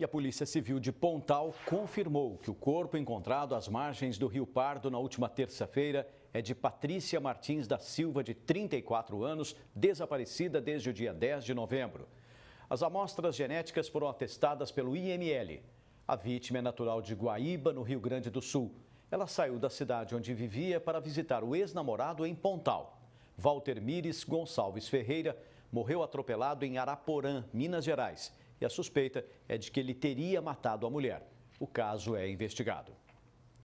E a Polícia Civil de Pontal confirmou que o corpo encontrado às margens do Rio Pardo na última terça-feira é de Patrícia Martins da Silva, de 34 anos, desaparecida desde o dia 10 de novembro. As amostras genéticas foram atestadas pelo IML. A vítima é natural de Guaíba, no Rio Grande do Sul. Ela saiu da cidade onde vivia para visitar o ex-namorado em Pontal. Walter Mires Gonçalves Ferreira morreu atropelado em Araporã, Minas Gerais e a suspeita é de que ele teria matado a mulher. O caso é investigado.